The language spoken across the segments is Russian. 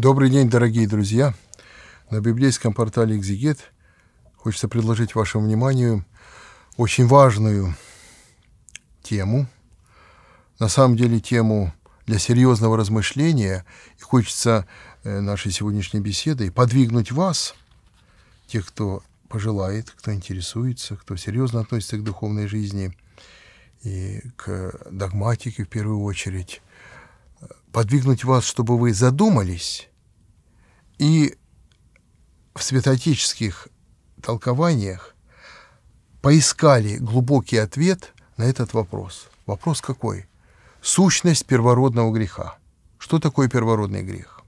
Добрый день, дорогие друзья! На библейском портале «Экзегет» хочется предложить вашему вниманию очень важную тему, на самом деле тему для серьезного размышления, и хочется э, нашей сегодняшней беседой подвигнуть вас, тех, кто пожелает, кто интересуется, кто серьезно относится к духовной жизни и к догматике в первую очередь, э, подвигнуть вас, чтобы вы задумались и в святоотеческих толкованиях поискали глубокий ответ на этот вопрос. Вопрос какой? Сущность первородного греха. Что такое первородный грех?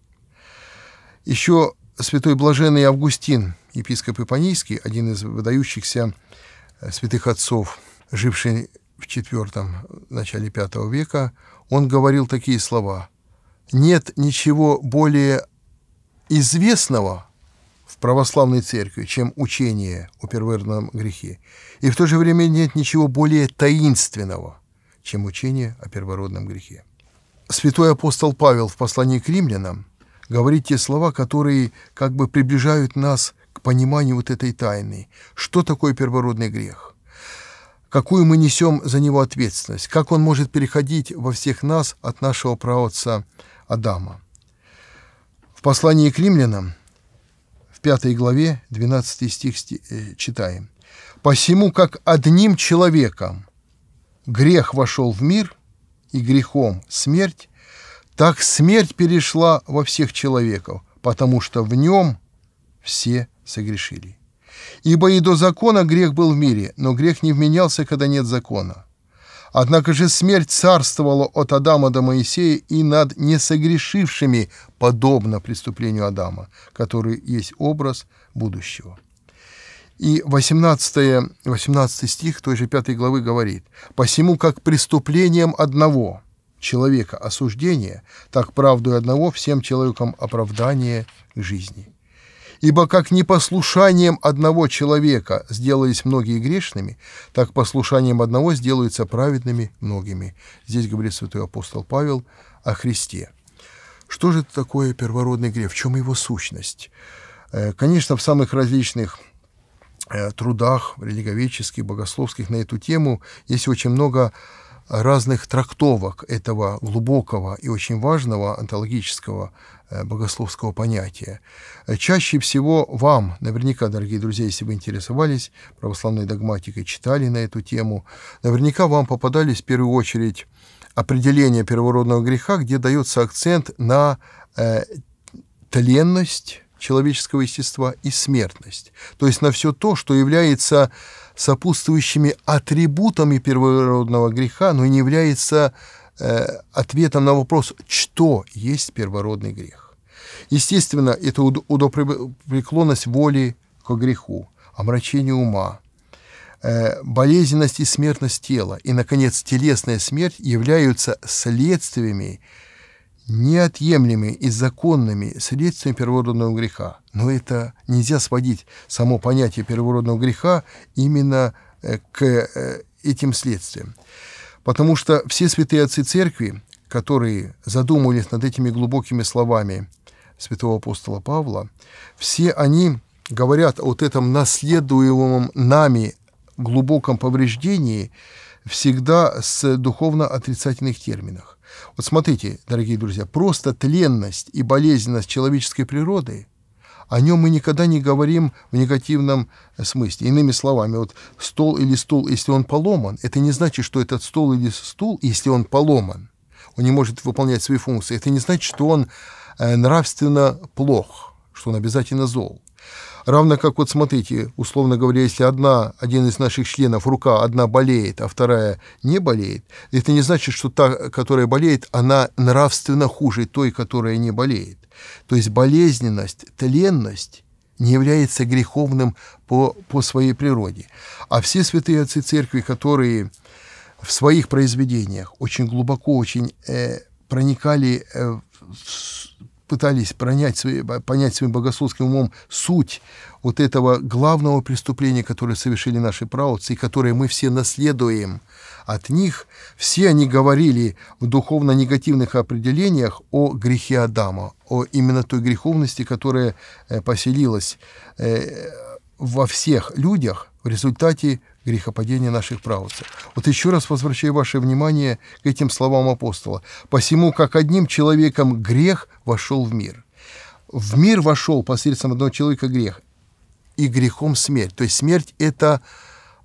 Еще святой блаженный Августин, епископ Ипанийский, один из выдающихся э, святых отцов, живший в IV, начале V века, он говорил такие слова. «Нет ничего более известного в православной церкви, чем учение о первородном грехе. И в то же время нет ничего более таинственного, чем учение о первородном грехе. Святой апостол Павел в послании к римлянам говорит те слова, которые как бы приближают нас к пониманию вот этой тайны. Что такое первородный грех? Какую мы несем за него ответственность? Как он может переходить во всех нас от нашего праотца Адама? В послании к римлянам, в пятой главе, 12 стих э, читаем. «Посему, как одним человеком грех вошел в мир, и грехом смерть, так смерть перешла во всех человеков, потому что в нем все согрешили. Ибо и до закона грех был в мире, но грех не вменялся, когда нет закона. Однако же смерть царствовала от Адама до Моисея и над несогрешившими, подобно преступлению Адама, который есть образ будущего. И 18, 18 стих той же 5 главы говорит, «Посему как преступлением одного человека осуждение, так правду одного всем человекам оправдание жизни». Ибо как непослушанием одного человека сделались многие грешными, так послушанием одного сделаются праведными многими. Здесь говорит святой апостол Павел о Христе. Что же это такое первородный грех? В чем его сущность? Э, конечно, в самых различных э, трудах религиоведческих, богословских на эту тему есть очень много разных трактовок этого глубокого и очень важного онтологического э, богословского понятия. Чаще всего вам, наверняка, дорогие друзья, если вы интересовались православной догматикой, читали на эту тему, наверняка вам попадались в первую очередь определения первородного греха, где дается акцент на э, тленность человеческого естества и смертность, то есть на все то, что является сопутствующими атрибутами первородного греха, но не является э, ответом на вопрос, что есть первородный грех. Естественно, это удопреклонность воли к греху, омрачение ума, э, болезненность и смертность тела, и, наконец, телесная смерть являются следствиями неотъемлемы и законными средствами первородного греха. Но это нельзя сводить само понятие первородного греха именно э, к э, этим следствиям. Потому что все святые отцы церкви, которые задумывались над этими глубокими словами святого апостола Павла, все они говорят о вот этом наследуемом нами глубоком повреждении всегда с духовно-отрицательных терминах. Вот смотрите, дорогие друзья, просто тленность и болезненность человеческой природы, о нем мы никогда не говорим в негативном смысле. Иными словами, вот стол или стул, если он поломан, это не значит, что этот стол или стул, если он поломан, он не может выполнять свои функции, это не значит, что он э, нравственно плох, что он обязательно зол. Равно как вот смотрите, условно говоря, если одна, один из наших членов, рука одна болеет, а вторая не болеет, это не значит, что та, которая болеет, она нравственно хуже той, которая не болеет. То есть болезненность, тленность не является греховным по, по своей природе. А все святые отцы церкви, которые в своих произведениях очень глубоко, очень э, проникали э, в пытались пронять, понять своим богословским умом суть вот этого главного преступления, которое совершили наши праотцы, и которое мы все наследуем от них, все они говорили в духовно-негативных определениях о грехе Адама, о именно той греховности, которая э, поселилась э, во всех людях в результате грехопадения наших правоцев. Вот еще раз возвращаю ваше внимание к этим словам апостола. «Посему, как одним человеком грех вошел в мир». В мир вошел посредством одного человека грех и грехом смерть. То есть смерть – это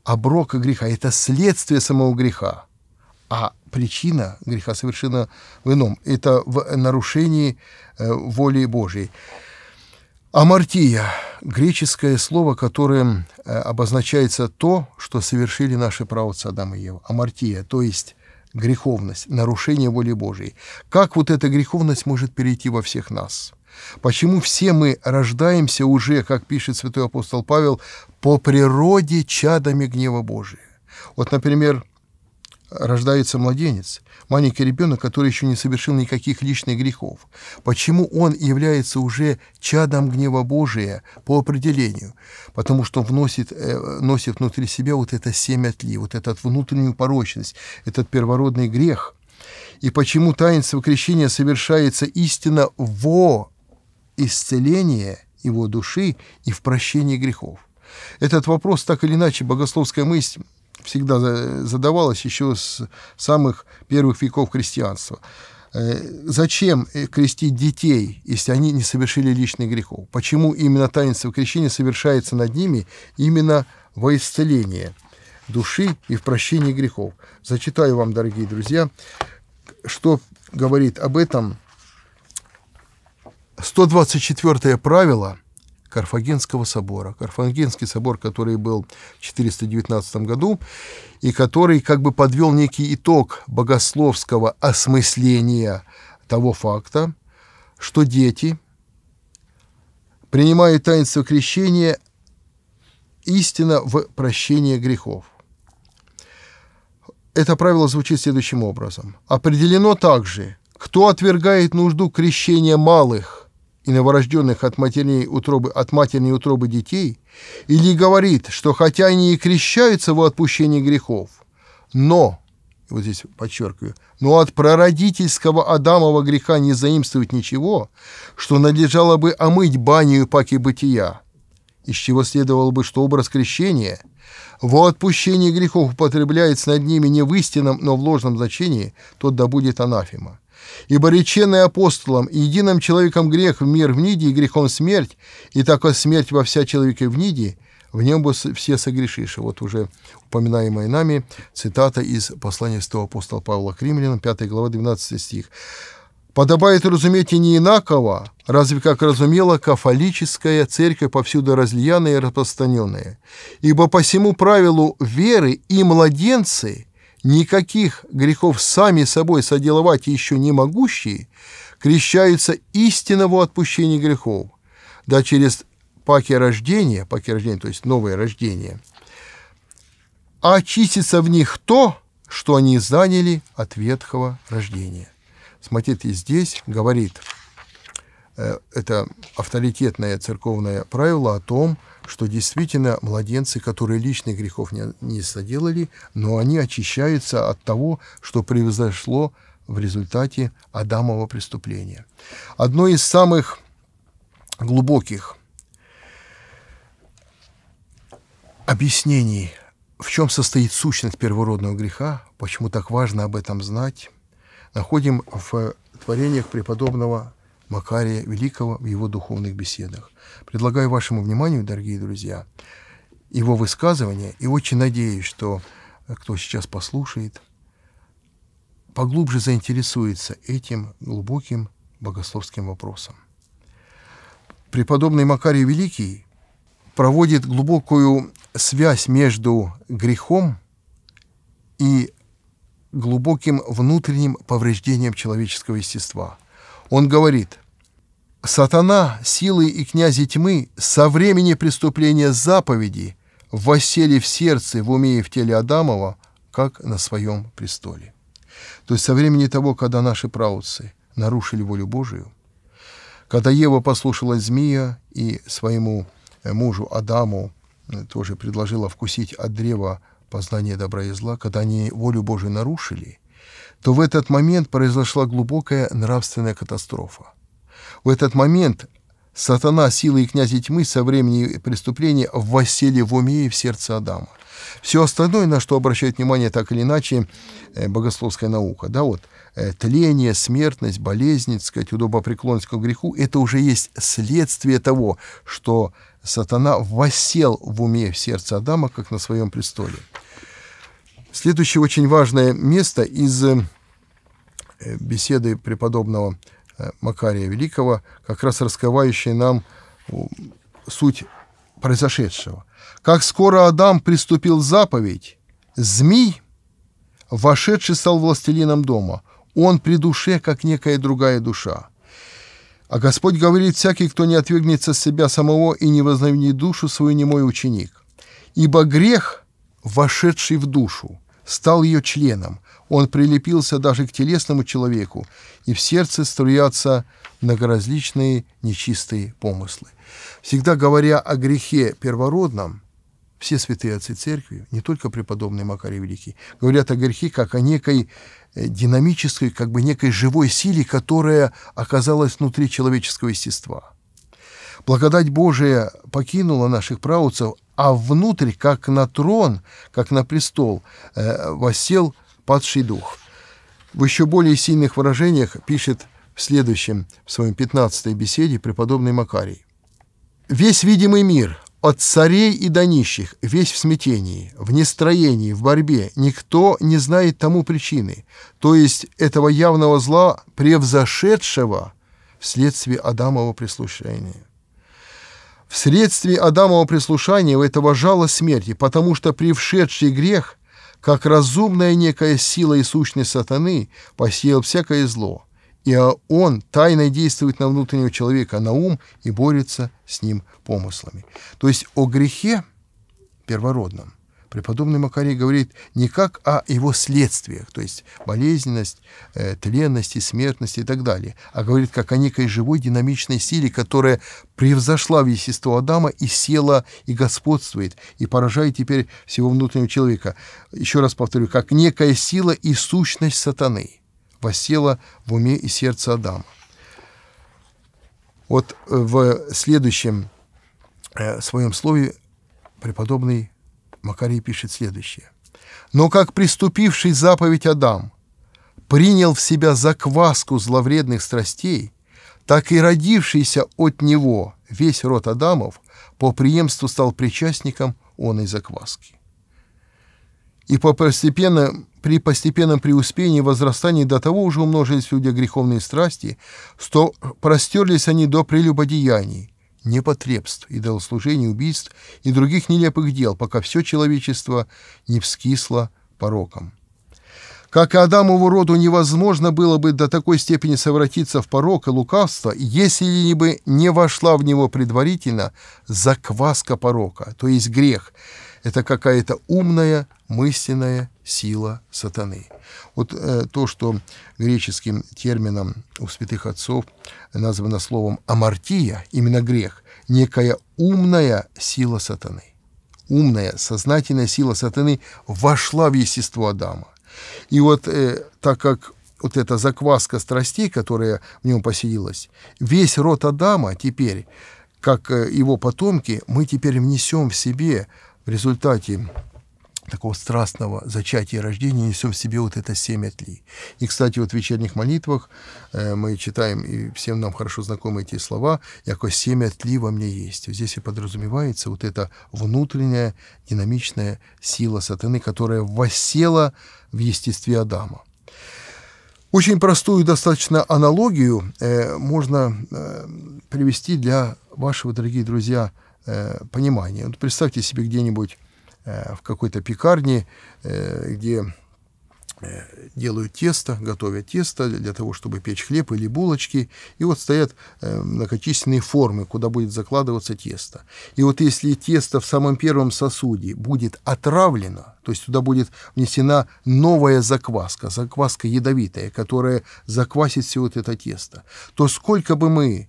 оброк греха, это следствие самого греха. А причина греха совершенно в ином. Это в нарушении э, воли Божьей. Амартия – греческое слово, которое э, обозначается то, что совершили наши правоотцы Адам и Ева, амартия, то есть греховность, нарушение воли Божией. Как вот эта греховность может перейти во всех нас? Почему все мы рождаемся уже, как пишет святой апостол Павел, по природе чадами гнева Божия? Вот, например, рождается младенец, маленький ребенок, который еще не совершил никаких личных грехов? Почему он является уже чадом гнева Божия по определению? Потому что он вносит, э, носит внутри себя вот это семя тли, вот эту внутреннюю порочность, этот первородный грех. И почему таинство крещения совершается истинно во исцеление его души и в прощении грехов? Этот вопрос так или иначе богословская мысль всегда задавалась еще с самых первых веков христианства. Э, зачем э, крестить детей, если они не совершили личных грехов? Почему именно таинство крещения совершается над ними именно во исцеление души и в прощении грехов? Зачитаю вам, дорогие друзья, что говорит об этом 124 правило – Карфагенского собора. Карфагенский собор, который был в 419 году, и который как бы подвел некий итог богословского осмысления того факта, что дети, принимают таинство крещения, истинно в прощении грехов. Это правило звучит следующим образом. Определено также, кто отвергает нужду крещения малых – и новорожденных от, матерней утробы, от матерней утробы детей, или говорит, что хотя они и крещаются во отпущении грехов, но, вот здесь подчеркиваю, но от прародительского Адамова греха не заимствует ничего, что надлежало бы омыть банию паки бытия, из чего следовало бы, что образ крещения во отпущении грехов употребляется над ними не в истинном, но в ложном значении, тот да будет анафема. Ибо реченный апостолом и единым человеком грех в мир в ниде и грехом смерть, и такая смерть во вся человека в ниде, в нем бы все согрешиши. Вот уже упоминаемая нами цитата из послания святого апостола Павла к римлянам, 5 глава, 12 стих. «Подобает разуметь и не инаково, разве как разумела кафолическая церковь повсюду разлиянная и распространенная. Ибо по всему правилу веры и младенцы – никаких грехов сами собой соделывать еще не могущие, крещаются истинного отпущения грехов, да через паки рождения, паки рождения, то есть новое рождение, очистится в них то, что они заняли от ветхого рождения. Смотрите, здесь говорит Э, это авторитетное церковное правило о том, что действительно младенцы, которые личных грехов не, не соделали, но они очищаются от того, что произошло в результате адамового преступления. Одно из самых глубоких объяснений, в чем состоит сущность первородного греха, почему так важно об этом знать, находим в творениях преподобного Макария Великого в его духовных беседах. Предлагаю вашему вниманию, дорогие друзья, его высказывания, и очень надеюсь, что э, кто сейчас послушает, поглубже заинтересуется этим глубоким богословским вопросом. Преподобный Макарий Великий проводит глубокую связь между грехом и глубоким внутренним повреждением человеческого естества – он говорит, «Сатана, силы и князи тьмы со времени преступления заповеди воссели в сердце, в уме и в теле Адамова, как на своем престоле». То есть со времени того, когда наши праотцы нарушили волю Божию, когда Ева послушала змея и своему э, мужу Адаму э, тоже предложила вкусить от древа познание добра и зла, когда они волю Божию нарушили – то в этот момент произошла глубокая нравственная катастрофа. В этот момент сатана силы и князя тьмы со времени преступления воссели в уме и в сердце Адама. Все остальное, на что обращает внимание так или иначе э, богословская наука, да, вот, э, тление, смертность, болезнь, сказать, удобопреклонство к греху, это уже есть следствие того, что сатана воссел в уме и в сердце Адама, как на своем престоле. Следующее очень важное место из э, беседы преподобного э, Макария Великого, как раз раскрывающее нам суть произошедшего. Как скоро Адам приступил заповедь, змей, вошедший стал властелином дома, он при душе, как некая другая душа. А Господь говорит, всякий, кто не отвергнется себя самого и не возновнит душу свою не мой ученик. Ибо грех – вошедший в душу, стал ее членом. Он прилепился даже к телесному человеку, и в сердце струятся многоразличные нечистые помыслы. Всегда говоря о грехе первородном, все святые отцы церкви, не только преподобный Макарий Великий, говорят о грехе как о некой э, динамической, как бы некой живой силе, которая оказалась внутри человеческого естества. Благодать Божия покинула наших праотцев, а внутрь, как на трон, как на престол, э, восел падший дух. В еще более сильных выражениях пишет в следующем, в своем 15-й беседе преподобный Макарий. «Весь видимый мир, от царей и до нищих, весь в смятении, в нестроении, в борьбе, никто не знает тому причины, то есть этого явного зла, превзошедшего вследствие адамового прислушания. Вследствие Адамова прислушания у этого жала смерти, потому что прившедший грех, как разумная некая сила и сущность сатаны, посеял всякое зло, и он тайно действует на внутреннего человека, на ум и борется с ним помыслами. То есть о грехе первородном Преподобный Макарий говорит не как о его следствиях, то есть болезненность, э, тленность смертность и так далее, а говорит как о некой живой динамичной силе, которая превзошла в естество Адама и села и господствует, и поражает теперь всего внутреннего человека. Еще раз повторю, как некая сила и сущность сатаны восела в уме и сердце Адама. Вот э, в следующем э, своем слове преподобный Макарий пишет следующее. «Но как приступивший заповедь Адам принял в себя закваску зловредных страстей, так и родившийся от него весь род Адамов по преемству стал причастником он и закваски. И по постепенно, при постепенном преуспении и возрастании до того уже умножились люди греховные страсти, что простерлись они до прелюбодеяний, непотребств, идолослужений, убийств и других нелепых дел, пока все человечество не вскисло пороком. Как и Адамову роду невозможно было бы до такой степени совратиться в порок и лукавство, если бы не вошла в него предварительно закваска порока, то есть грех – это какая-то умная, мысленная сила сатаны. Вот э, то, что греческим термином у святых отцов названо словом амартия, именно грех, некая умная сила сатаны. Умная, сознательная сила сатаны вошла в естество Адама. И вот э, так как вот эта закваска страстей, которая в нем поселилась, весь род Адама теперь, как э, его потомки, мы теперь внесем в себе в результате такого страстного зачатия и рождения несем в себе вот это семя тли. И, кстати, вот в вечерних молитвах э, мы читаем, и всем нам хорошо знакомы эти слова, «Яко семя тли во мне есть». Здесь и подразумевается вот эта внутренняя динамичная сила сатаны, которая восела в естестве Адама. Очень простую достаточно аналогию э, можно э, привести для вашего, дорогие друзья, – э, понимание. Вот представьте себе где-нибудь э, в какой-то пекарне, э, где э, делают тесто, готовят тесто для того, чтобы печь хлеб или булочки. И вот стоят многочисленные формы, куда будет закладываться тесто. И вот если тесто в самом первом сосуде будет отравлено, то есть туда будет внесена новая закваска, закваска ядовитая, которая заквасит все вот это тесто, то сколько бы мы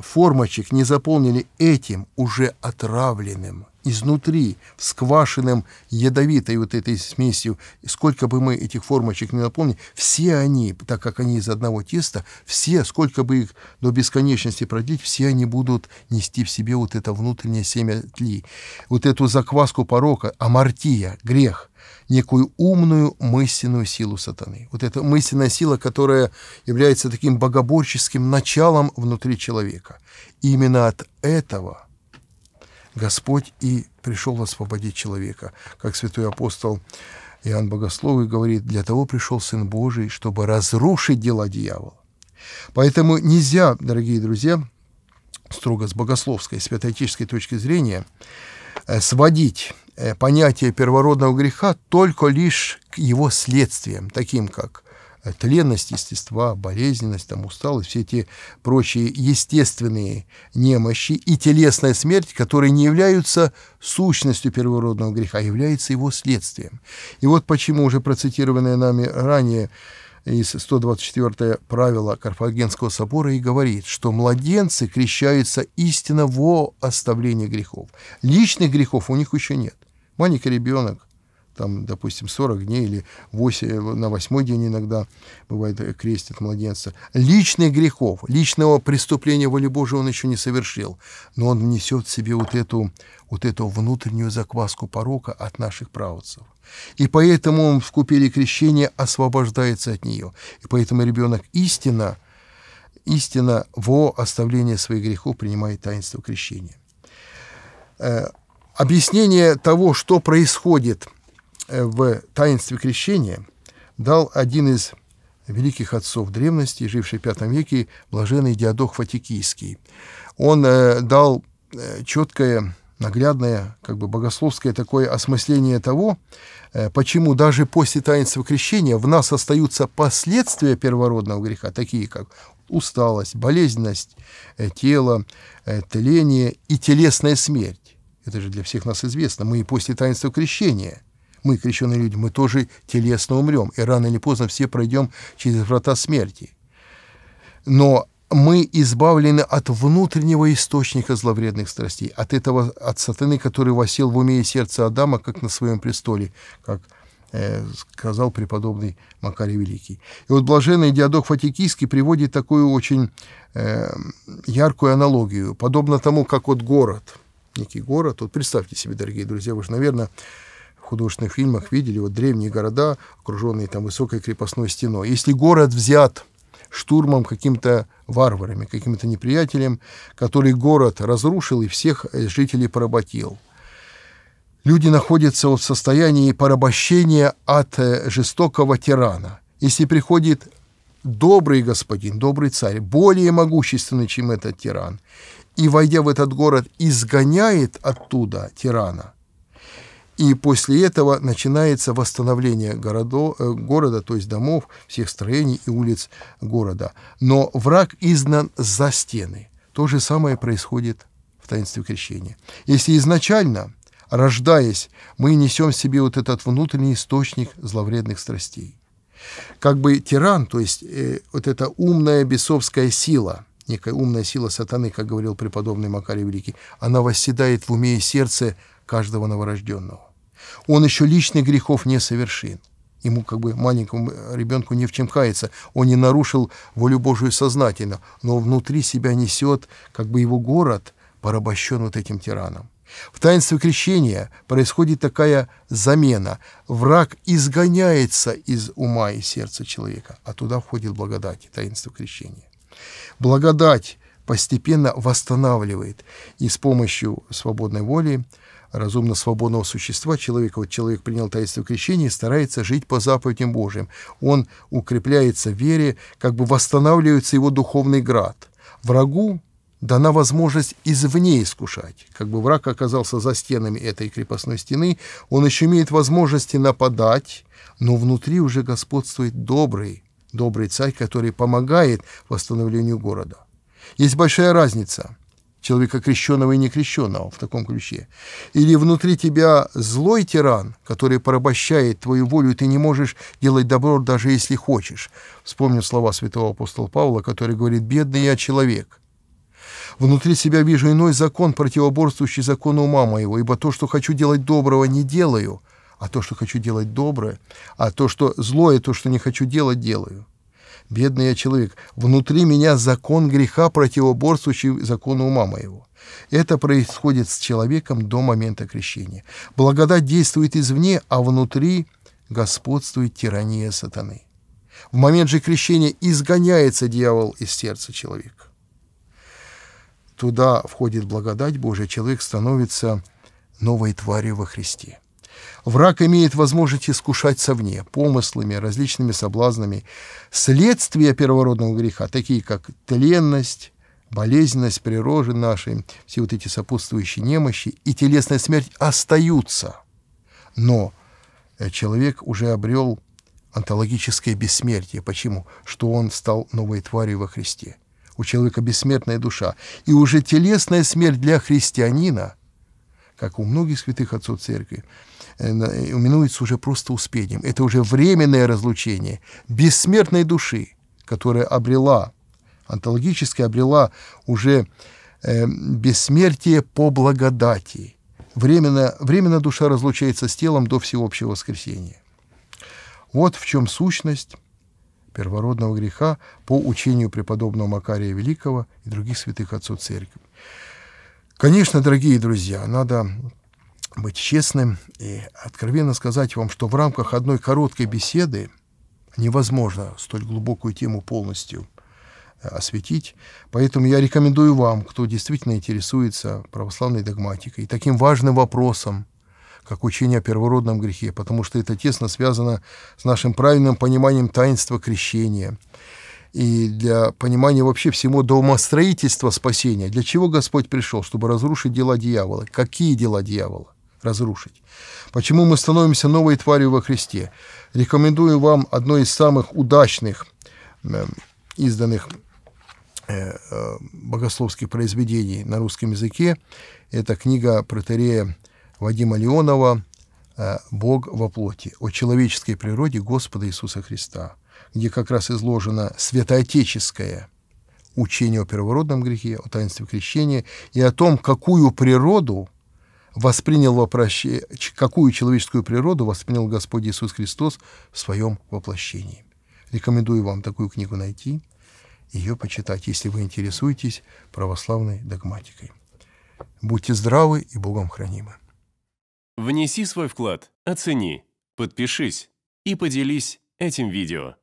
формочек не заполнили этим уже отравленным изнутри, сквашенным ядовитой вот этой смесью, сколько бы мы этих формочек не наполнили все они, так как они из одного теста, все, сколько бы их до бесконечности продлить, все они будут нести в себе вот это внутреннее семя тли, вот эту закваску порока, амартия, грех, некую умную мысленную силу сатаны. Вот эта мысленная сила, которая является таким богоборческим началом внутри человека. И именно от этого – Господь и пришел освободить человека. Как святой апостол Иоанн Богослов говорит, для того пришел Сын Божий, чтобы разрушить дела дьявола. Поэтому нельзя, дорогие друзья, строго с богословской, святоотеческой точки зрения, э, сводить э, понятие первородного греха только лишь к его следствиям, таким как тленность естества, болезненность, там, усталость, все эти прочие естественные немощи и телесная смерть, которые не являются сущностью первородного греха, а являются его следствием. И вот почему уже процитированное нами ранее из 124 правила Карфагенского собора и говорит, что младенцы крещаются истинно во оставлении грехов. Личных грехов у них еще нет. Маленький ребенок, там, допустим, 40 дней или 8, э, на восьмой день иногда, бывает, э, крестят младенца. Личных грехов, личного преступления воли Божией он еще не совершил, но он внесет в себе вот эту, вот эту внутреннюю закваску порока от наших правоцев. И поэтому он в купели крещения освобождается от нее. И поэтому ребенок истина, истина во оставление своих грехов принимает таинство крещения. Э, объяснение того, что происходит – Э, в таинстве крещения дал один из великих отцов древности, живший в V веке, блаженный Диадох Фатикийский. Он э, дал э, четкое, наглядное, как бы богословское такое осмысление того, почему даже после таинства крещения в нас остаются последствия первородного греха, такие как усталость, болезненность тела, э, тление и телесная смерть. Это же для всех нас известно. Мы и после таинства крещения – мы, крещенные люди, мы тоже телесно умрем, и рано или поздно все пройдем через врата смерти. Но мы избавлены от внутреннего источника зловредных страстей, от этого, от сатаны, который восел в уме и сердце Адама, как на своем престоле, как э, сказал преподобный Макарий Великий. И вот блаженный Диадок Фатикийский приводит такую очень э, яркую аналогию, подобно тому, как вот город, некий город, вот представьте себе, дорогие друзья, вы же, наверное, художественных фильмах видели, вот древние города, окруженные там высокой крепостной стеной. Если город взят штурмом каким-то варварами, каким-то неприятелем, который город разрушил и всех э, жителей поработил. Люди находятся вот в состоянии порабощения от э, жестокого тирана. Если приходит добрый господин, добрый царь, более могущественный, чем этот тиран, и, войдя в этот город, изгоняет оттуда тирана – и после этого начинается восстановление городо, э, города, то есть домов, всех строений и улиц города. Но враг изнан за стены. То же самое происходит в таинстве крещения. Если изначально, рождаясь, мы несем в себе вот этот внутренний источник зловредных страстей, как бы тиран, то есть э, вот эта умная бесовская сила, некая умная сила сатаны, как говорил преподобный Макарий Великий, она восседает в уме и сердце каждого новорожденного. Он еще личных грехов не совершил. Ему, как бы, маленькому ребенку не в чем каяться. Он не нарушил волю Божию сознательно, но внутри себя несет, как бы, его город порабощен вот этим тираном. В таинстве крещения происходит такая замена. Враг изгоняется из ума и сердца человека, а туда входит благодать таинство крещения. Благодать постепенно восстанавливает и с помощью свободной воли разумно свободного существа человека. Вот человек принял таинство крещения и старается жить по заповедям Божьим. Он укрепляется в вере, как бы восстанавливается его духовный град. Врагу дана возможность извне искушать. Как бы враг оказался за стенами этой крепостной стены, он еще имеет возможности нападать, но внутри уже господствует добрый, добрый царь, который помогает восстановлению города. Есть большая разница – человека крещенного и некрещенного в таком ключе. Или внутри тебя злой тиран, который порабощает твою волю, и ты не можешь делать добро, даже если хочешь. Вспомню слова святого апостола Павла, который говорит «бедный я человек». Внутри себя вижу иной закон, противоборствующий закону ума моего, ибо то, что хочу делать доброго, не делаю, а то, что хочу делать доброе, а то, что злое, то, что не хочу делать, делаю. Бедный я человек. Внутри меня закон греха, противоборствующий закону ума моего. Это происходит с человеком до момента крещения. Благодать действует извне, а внутри господствует тирания сатаны. В момент же крещения изгоняется дьявол из сердца человека. Туда входит благодать Божия, человек становится новой тварью во Христе. Враг имеет возможность искушать совне, помыслами, различными соблазнами. Следствия первородного греха, такие как тленность, болезненность прирожи нашей, все вот эти сопутствующие немощи и телесная смерть остаются. Но э, человек уже обрел онтологическое бессмертие. Почему? Что он стал новой тварью во Христе. У человека бессмертная душа. И уже телесная смерть для христианина, как у многих святых отцов церкви, Э, э, именуется уже просто успением. Это уже временное разлучение бессмертной души, которая обрела, онтологически обрела уже э, бессмертие по благодати. Временно, временно душа разлучается с телом до всеобщего воскресения. Вот в чем сущность первородного греха по учению преподобного Макария Великого и других святых отцов Церкви. Конечно, дорогие друзья, надо быть честным и откровенно сказать вам, что в рамках одной короткой беседы невозможно столь глубокую тему полностью э, осветить. Поэтому я рекомендую вам, кто действительно интересуется православной догматикой, таким важным вопросом, как учение о первородном грехе, потому что это тесно связано с нашим правильным пониманием таинства крещения и для понимания вообще всего домостроительства спасения. Для чего Господь пришел? Чтобы разрушить дела дьявола. Какие дела дьявола? разрушить. Почему мы становимся новой тварью во Христе? Рекомендую вам одно из самых удачных э, изданных э, э, богословских произведений на русском языке. Это книга протерея Вадима Леонова «Бог во плоти» о человеческой природе Господа Иисуса Христа, где как раз изложено святоотеческое учение о первородном грехе, о таинстве крещения и о том, какую природу – воспринял воплощение, какую человеческую природу воспринял Господь Иисус Христос в своем воплощении. Рекомендую вам такую книгу найти, ее почитать, если вы интересуетесь православной догматикой. Будьте здравы и Богом хранимы. Внеси свой вклад, оцени, подпишись и поделись этим видео.